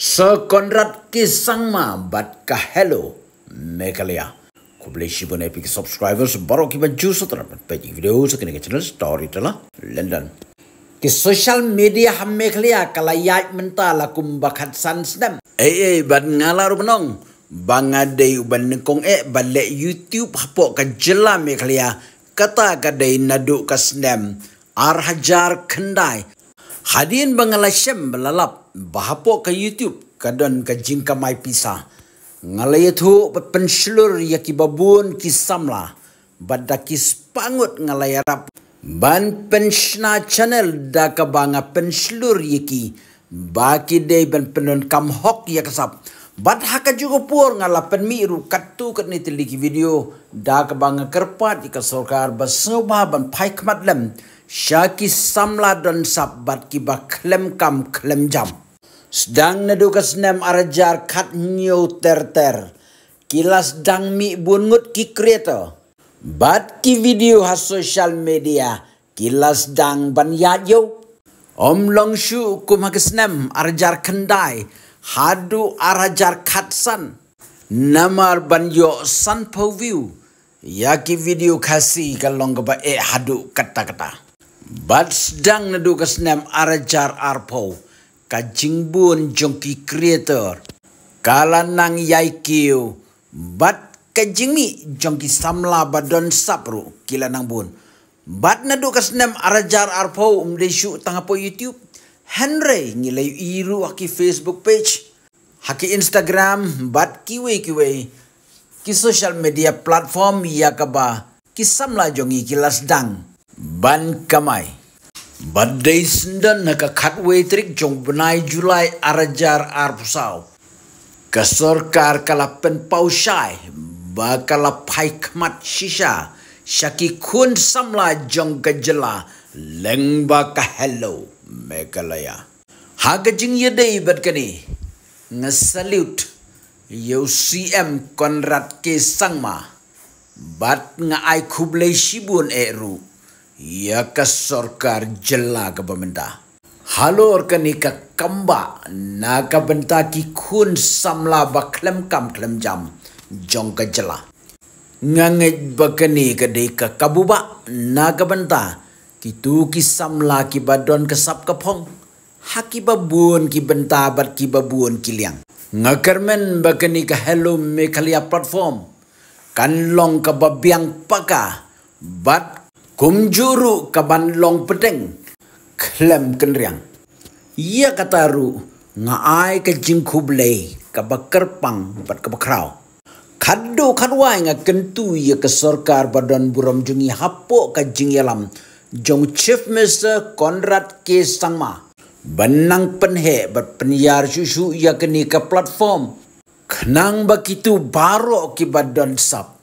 Sir Conrad K. Sangma bat ka hello Meghalaya. Kubli Shibun Epic subscribers baru ki baju sutra bat pagi video sekini ke channel story telah London. Ki social media ham Meghalaya kala yaj menta la kumbakat san snap. Eh eh bat ngalar menong. Bangadai uban nengkong ek balik YouTube hapok ke jela Meghalaya kata kadai naduk ke snap. Arhajar kendai. Hadian bangalasyem belalap Bahapok ke YouTube kadon ke jingka mai pisah. Ngalai itu pensilur ya kibabun kisam lah. badaki kispangut ngalai harap. Ban pensna channel da ke banga pensilur ya Baki day ban penon hok ya kesap. Bad haka juga pur ngalah penmiru katu kat ni tiliki video. Da ke banga kerpat ya kesorkar basoba ban pai kematlem. Syaki samla dan sabat kibak klem kam klem jam. Sedang nedukas nem arjar kat nyo terter. Kilas dang mi bungut ki kreto. Bat ki video ha social media. Kilas dang ban yayo. Om long shu kum nem arjar kendai. Hadu arajar kat san. Namar ban yo san pau view. Ya ki video kasih kalong keba e hadu kata-kata. Bat sedang nedukas nem arjar arpau kajing bun jongki creator. Kalanang yai kiu, bat kajing mi jongki samla badon sapru nang bun. Bat nado kasnem arajar arpo umde syu tangapo youtube. Henry ngilayu iru aki facebook page. Haki instagram bat kiwe kiwe. Ki social media platform iya kaba, yakaba. Kisamla jongi sedang Ban kamai. Badai sendan naka katwe trik jong benai julai arajar ar pusau. Kesorkar kalapen pausai bakalapai kemat sisa. Syaki kun samla jong gejela leng baka hello mekalaya. Haga jing yedei badkani ngesalut UCM Konrad K. Sangma. Bat ngai kublai shibun eru. Eh, Yakas sorkar jela ke pemerintah. halor ke ni ke kamba nak benda ki kun samla ba klem kam klem jam jong ke jela. Ngangit bakani ke de ke kabuba nak benda ki tu ki samla ki badon ke sap ke pong. Haki babun ki benda bar ki babun ki liang. Ngakermen bakani ke hello mekalia platform. Kan long ke babiang paka. Bat Kumjuru kaban long pedeng. Klem kenriang. Ia kata ru. ngai ke jingkub lei. Kaba kerpang bat kebakrau. Kado kanwai nga kentu ia ke sorkar badan buram jungi hapok ke jing yalam. Jong Chief Minister Conrad K. Sangma. Benang penhe bat penyiar susu ia kini ke platform. Kenang begitu baru ke badan sab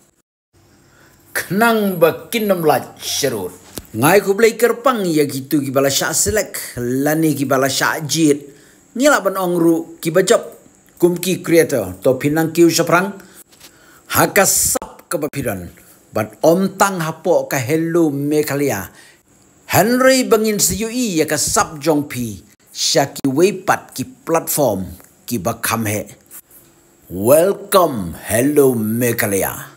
nang ba kinam la sharur ngai ku blai kerpang ya gitu ki bala syak selek lani ki bala syak jit ngila ban ongru ki bajop kum ki creator to pinang ki usaprang haka sap ke bapiran ban om tang hapo ka hello me henry bangin siui ya ka sap jong pi syaki weipat ki platform ki bakam he Welcome, hello Mekalia.